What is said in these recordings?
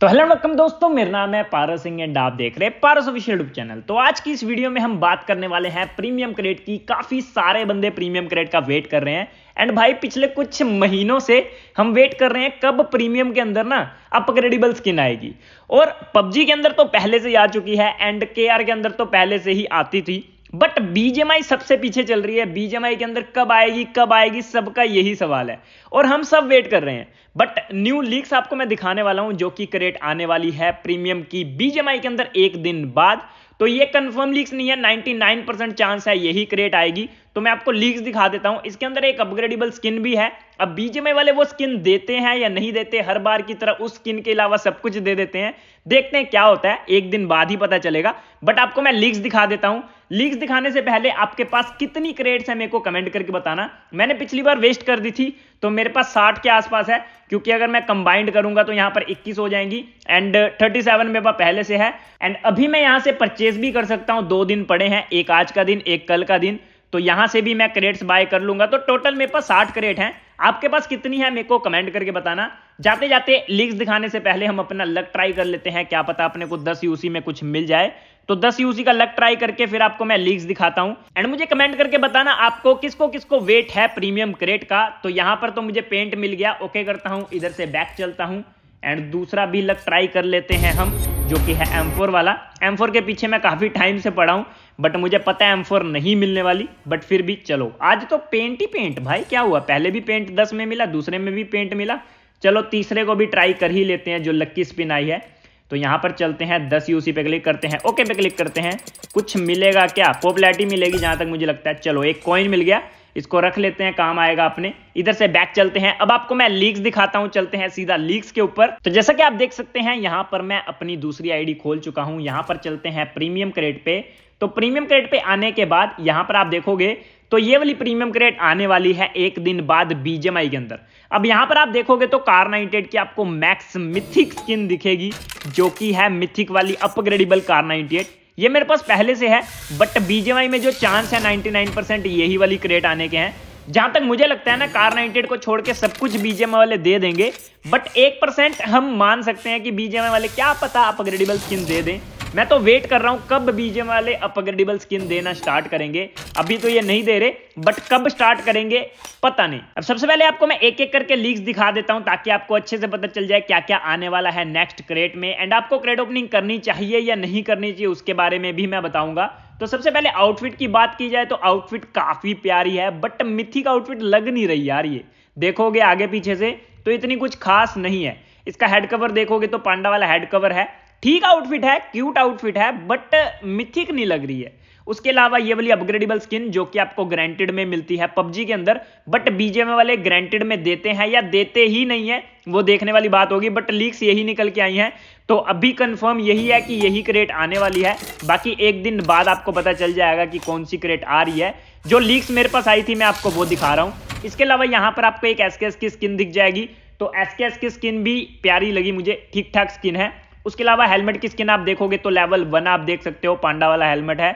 तो hello welcome दोस्तों मेरा नाम है पारस सिंह एंड आप देख रहे हैं पारस ऑफिशियल यूट्यूब चैनल तो आज की इस वीडियो में हम बात करने वाले हैं प्रीमियम क्रेड की काफी सारे बंदे प्रीमियम क्रेड का वेट कर रहे हैं एंड भाई पिछले कुछ महीनों से हम वेट कर रहे हैं कब प्रीमियम के अंदर ना अपग्रेडेबल स्किन आएगी और पबजी के अंदर तो पहले से ही आ चुकी है एंड के के अंदर तो पहले से ही आती थी बट बीजेमआई सबसे पीछे चल रही है बीजेमआई के अंदर कब आएगी कब आएगी सबका यही सवाल है और हम सब वेट कर रहे हैं बट न्यू लीक्स आपको मैं दिखाने वाला हूं जो कि करेट आने वाली है प्रीमियम की बीजेमआई के अंदर एक दिन बाद तो ये कंफर्म लीक्स नहीं है 99 परसेंट चांस है यही क्रेट आएगी तो मैं आपको लीक्स दिखा देता हूं इसके अंदर एक अपग्रेडेबल स्किन भी है अब बीजेमए वाले वो स्किन देते हैं या नहीं देते हर बार की तरह उस स्किन के अलावा सब कुछ दे देते हैं देखते हैं क्या होता है एक दिन बाद ही पता चलेगा बट आपको मैं लीक्स दिखा देता हूं लीक्स दिखाने से पहले आपके पास कितनी क्रेड्स है मेरे को कमेंट करके बताना मैंने पिछली बार वेस्ट कर दी थी तो मेरे पास साठ के आसपास है क्योंकि अगर मैं कंबाइंड करूंगा तो यहां पर इक्कीस हो जाएंगी एंड थर्टी सेवन मेरे पास पहले से है एंड अभी मैं यहां से परचेज भी कर सकता हूं दो दिन पड़े हैं एक आज का दिन एक कल का दिन तो यहां से भी मैं क्रेट्स बाय कर लूंगा तो टोटल मेरे पास साठ क्रेट हैं आपके पास कितनी है मेरे को कमेंट करके बताना जाते जाते लिंक्स दिखाने से पहले हम अपना लक ट्राई कर लेते हैं क्या पता अपने को दस यूसी में कुछ मिल जाए तो दस यूसी का लक ट्राई करके फिर आपको मैं लीक्स दिखाता हूं एंड मुझे कमेंट करके बताना आपको किसको किसको वेट है प्रीमियम क्रेट का तो यहां पर तो मुझे पेंट मिल गया ओके करता हूं इधर से बैक चलता हूं एंड दूसरा भी लक ट्राई कर लेते हैं हम जो कि है एम फोर वाला एम फोर के पीछे मैं काफ़ी टाइम से पड़ा हूँ बट मुझे पता है M4 नहीं मिलने वाली बट फिर भी चलो आज तो पेंट ही पेंट भाई क्या हुआ पहले भी पेंट दस में मिला दूसरे में भी पेंट मिला चलो तीसरे को भी ट्राई कर ही लेते हैं जो लक्की स्पिन आई है तो यहाँ पर चलते हैं दस यूसी पे क्लिक करते हैं ओके पे क्लिक करते हैं कुछ मिलेगा क्या पॉपुलैरिटी मिलेगी जहाँ तक मुझे लगता है चलो एक कॉइन मिल गया इसको रख लेते हैं काम आएगा अपने इधर से बैक चलते हैं अब आपको मैं लीक्स दिखाता हूं चलते हैं सीधा लीक्स के ऊपर तो जैसा कि आप देख सकते हैं यहां पर मैं अपनी दूसरी आईडी खोल चुका हूं यहां पर चलते हैं प्रीमियम क्रेड पे तो प्रीमियम क्रेड पे आने के बाद यहां पर आप देखोगे तो ये वाली प्रीमियम क्रेड आने वाली है एक दिन बाद बीजेमआई के अंदर अब यहां पर आप देखोगे तो कार नाइनटेड की आपको मैक्स मिथिक स्किन दिखेगी जो कि है मिथिक वाली अपग्रेडेबल कार नाइनटी ये मेरे पास पहले से है बट बीजेवाई में जो चांस है 99% यही वाली क्रेट आने के हैं जहां तक मुझे लगता है ना कार नाइनटेड को छोड़ के सब कुछ बीजेम वाले दे देंगे बट एक परसेंट हम मान सकते हैं कि बीजेम वाले क्या पता आप अपग्रेडेबल स्किन दे दें मैं तो वेट कर रहा हूँ कब बीजेम वाले अपग्रेडेबल स्किन देना स्टार्ट करेंगे अभी तो ये नहीं दे रहे बट कब स्टार्ट करेंगे पता नहीं अब सबसे पहले आपको मैं एक एक करके लीक्स दिखा देता हूँ ताकि आपको अच्छे से पता चल जाए क्या क्या आने वाला है नेक्स्ट क्रेट में एंड आपको क्रेट ओपनिंग करनी चाहिए या नहीं करनी चाहिए उसके बारे में भी मैं बताऊंगा तो सबसे पहले आउटफिट की बात की जाए तो आउटफिट काफी प्यारी है बट मिथिक आउटफिट लग नहीं रही यार ये देखोगे आगे पीछे से तो इतनी कुछ खास नहीं है इसका हेड कवर देखोगे तो पांडा वाला हेड कवर है ठीक आउटफिट है क्यूट आउटफिट है बट uh, मिथिक नहीं लग रही है उसके अलावा ये वाली अपग्रेडेबल स्किन जो कि आपको ग्रांटेड में मिलती है पबजी के अंदर बट बीजेम वाले ग्रांटेड में देते हैं या देते ही नहीं है वो देखने वाली बात होगी बट लीक्स यही निकल के आई हैं तो अभी कंफर्म यही है कि यही क्रेट आने वाली है बाकी एक दिन बाद आपको पता चल जाएगा कि कौन सी क्रेट आ रही है जो लीक्स मेरे पास आई थी मैं आपको वो दिखा रहा हूँ इसके अलावा यहाँ पर आपको एक एस की स्किन दिख जाएगी तो एस की स्किन भी प्यारी लगी मुझे ठीक ठाक स्किन है उसके अलावा हेलमेट की स्किन आप देखोगे तो लेवल वन आप देख सकते हो पांडा वाला हेलमेट है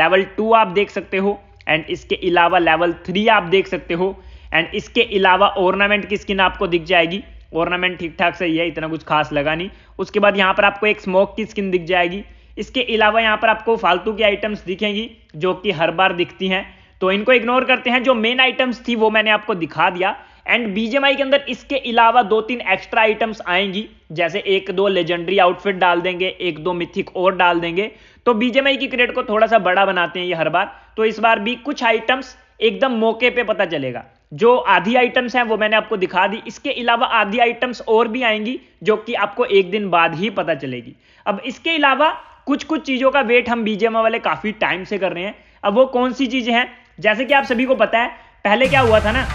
लेवल टू आप देख सकते हो एंड इसके अलावा लेवल थ्री आप देख सकते हो एंड इसके अलावा ऑर्नामेंट की स्किन आपको दिख जाएगी ऑर्नामेंट ठीक ठाक सही है इतना कुछ खास लगा नहीं उसके बाद यहाँ पर आपको एक स्मोक की स्किन दिख जाएगी इसके अलावा यहाँ पर आपको फालतू की आइटम्स दिखेंगी जो कि हर बार दिखती हैं तो इनको इग्नोर करते हैं जो मेन आइटम्स थी वो मैंने आपको दिखा दिया एंड बीजेमआई के अंदर इसके अलावा दो तीन एक्स्ट्रा आइटम्स आएंगी जैसे एक दो लेजेंडरी आउटफिट डाल देंगे एक दो मिथिक और डाल देंगे तो बीजेमआई की क्रेड को थोड़ा सा बड़ा बनाते हैं ये हर बार तो इस बार भी कुछ आइटम्स एकदम मौके पे पता चलेगा जो आधी आइटम्स हैं वो मैंने आपको दिखा दी इसके अलावा आधी आइटम्स और भी आएंगी जो कि आपको एक दिन बाद ही पता चलेगी अब इसके अलावा कुछ कुछ चीज़ों का वेट हम बीजेमा वाले काफ़ी टाइम से कर रहे हैं अब वो कौन सी चीज़ें हैं जैसे कि आप सभी को पता है पहले क्या हुआ था ना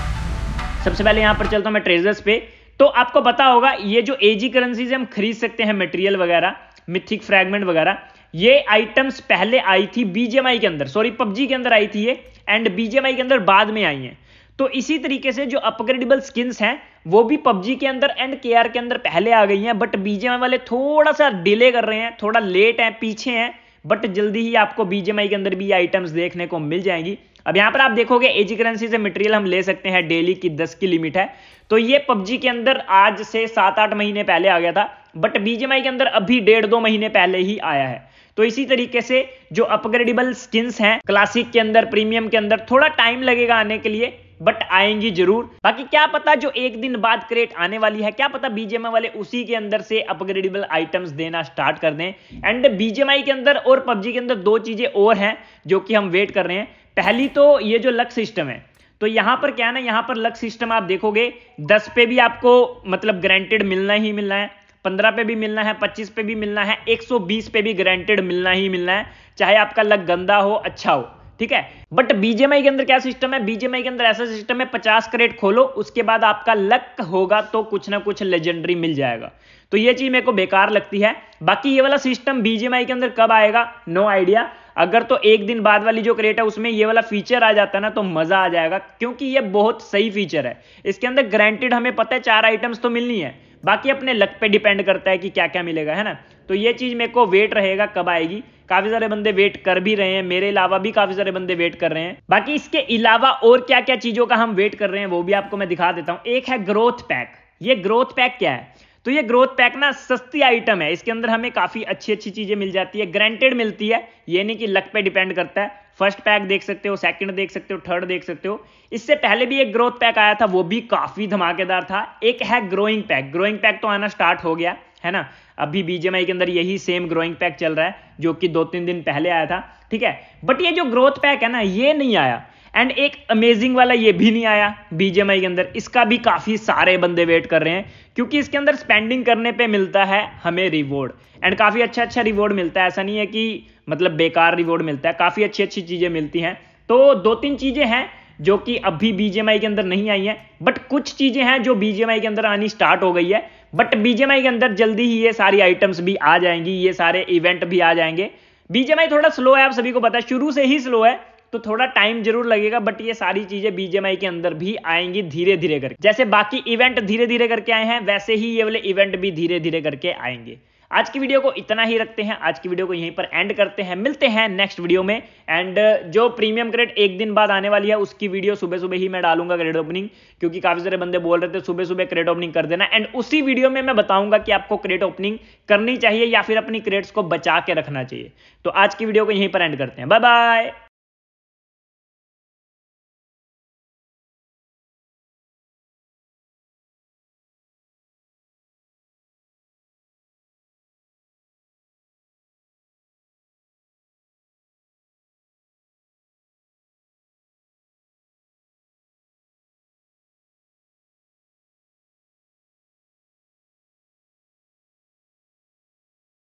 सबसे पहले यहां पर चलता हूं मैं ट्रेजर्स पे तो आपको पता होगा ये जो एजी करेंसीज हम खरीद सकते हैं मटेरियल वगैरह मिथिक फ्रेगमेंट वगैरह ये आइटम्स पहले आई थी बीजेएमआई के अंदर सॉरी पबजी के अंदर आई थी ये एंड बीजेएमआई के अंदर बाद में आई है तो इसी तरीके से जो अपग्रेडेबल स्किन्स हैं वो भी पबजी के अंदर एंड के के अंदर पहले आ गई हैं बट बीजेएमआई वाले थोड़ा सा डिले कर रहे हैं थोड़ा लेट हैं पीछे हैं बट जल्दी ही आपको बीजेएमआई के अंदर भी ये आइटम्स देखने को मिल जाएंगी अब यहां पर आप देखोगे एजी करेंसी से मटेरियल हम ले सकते हैं डेली की दस की लिमिट है तो ये पबजी के अंदर आज से सात आठ महीने पहले आ गया था बट बीजेमआई के अंदर अभी डेढ़ दो महीने पहले ही आया है तो इसी तरीके से जो अपग्रेडेबल स्किन्स हैं क्लासिक के अंदर प्रीमियम के अंदर थोड़ा टाइम लगेगा आने के लिए बट आएंगी जरूर बाकी क्या पता जो एक दिन बाद क्रेट आने वाली है क्या पता बीजेएमआई वाले उसी के अंदर से अपग्रेडेबल आइटम्स देना स्टार्ट कर दें एंड बीजेएमआई के अंदर और पबजी के अंदर दो चीजें और हैं जो कि हम वेट कर रहे हैं पहली तो ये जो लक सिस्टम है तो यहां पर क्या है ना यहां पर लक सिस्टम आप देखोगे दस पे भी आपको मतलब ग्रांटेड मिलना ही मिलना है पंद्रह पे भी मिलना है पच्चीस पे भी मिलना है एक सौ बीस पे भी ग्रांटेड मिलना ही मिलना है चाहे आपका लक गंदा हो अच्छा हो ठीक है बट बीजेमआई के अंदर क्या सिस्टम है बीजेमआई के अंदर ऐसा सिस्टम है पचास करेट खोलो उसके बाद आपका लक होगा तो कुछ ना कुछ लेजेंडरी मिल जाएगा तो ये चीज मेरे को बेकार लगती है बाकी ये वाला सिस्टम बीजेमआई के अंदर कब आएगा नो आइडिया अगर तो एक दिन बाद वाली जो क्रेट है उसमें ये वाला फीचर आ जाता है ना तो मजा आ जाएगा क्योंकि ये बहुत सही फीचर है इसके अंदर ग्रांटेड हमें पता है चार आइटम्स तो मिलनी है बाकी अपने लक पे डिपेंड करता है कि क्या क्या मिलेगा है ना तो ये चीज़ मेरे को वेट रहेगा कब आएगी काफ़ी सारे बंदे वेट कर भी रहे हैं मेरे अलावा भी काफ़ी सारे बंदे वेट कर रहे हैं बाकी इसके अलावा और क्या क्या चीज़ों का हम वेट कर रहे हैं वो भी आपको मैं दिखा देता हूं एक है ग्रोथ पैक ये ग्रोथ पैक क्या है तो ये ग्रोथ पैक ना सस्ती आइटम है इसके अंदर हमें काफ़ी अच्छी अच्छी चीज़ें मिल जाती है ग्रांटेड मिलती है ये नहीं कि लक पे डिपेंड करता है फर्स्ट पैक देख सकते हो सेकंड देख सकते हो थर्ड देख सकते हो इससे पहले भी एक ग्रोथ पैक आया था वो भी काफ़ी धमाकेदार था एक है ग्रोइंग पैक ग्रोइंग पैक तो आना स्टार्ट हो गया है ना अभी बीजेमआई के अंदर यही सेम ग्रोइंग पैक चल रहा है जो कि दो तीन दिन पहले आया था ठीक है बट ये जो ग्रोथ पैक है ना ये नहीं आया एंड एक अमेजिंग वाला ये भी नहीं आया बीजेमआई के अंदर इसका भी काफ़ी सारे बंदे वेट कर रहे हैं क्योंकि इसके अंदर स्पेंडिंग करने पे मिलता है हमें रिवॉर्ड एंड काफ़ी अच्छा अच्छा रिवॉर्ड मिलता है ऐसा नहीं है कि मतलब बेकार रिवॉर्ड मिलता है काफ़ी अच्छी अच्छी चीज़ें मिलती हैं तो दो तीन चीज़ें हैं जो कि अभी बीजेमआई के अंदर नहीं आई है बट कुछ चीज़ें हैं जो बीजेमआई के अंदर आनी स्टार्ट हो गई है बट बीजेमआई के अंदर जल्दी ही ये सारी आइटम्स भी आ जाएंगी ये सारे इवेंट भी आ जाएंगे बीजेमआई थोड़ा स्लो है आप सभी को पता है शुरू से ही स्लो है तो थोड़ा टाइम जरूर लगेगा बट ये सारी चीजें बीजेमआई के अंदर भी आएंगी धीरे धीरे करके जैसे बाकी इवेंट धीरे धीरे करके आए हैं वैसे ही ये वाले इवेंट भी धीरे धीरे करके आएंगे आज की वीडियो को इतना ही रखते हैं आज की वीडियो को यहीं पर एंड करते हैं मिलते हैं नेक्स्ट वीडियो में एंड जो प्रीमियम क्रेड एक दिन बाद आने वाली है उसकी वीडियो सुबह सुबह ही मैं डालूंगा क्रेड ओपनिंग क्योंकि काफी सारे बंदे बोल रहे थे सुबह सुबह क्रेड ओपनिंग कर देना एंड उसी वीडियो में मैं बताऊंगा कि आपको क्रेड ओपनिंग करनी चाहिए या फिर अपनी क्रेड्स को बचा के रखना चाहिए तो आज की वीडियो को यहीं पर एंड करते हैं बाय बाय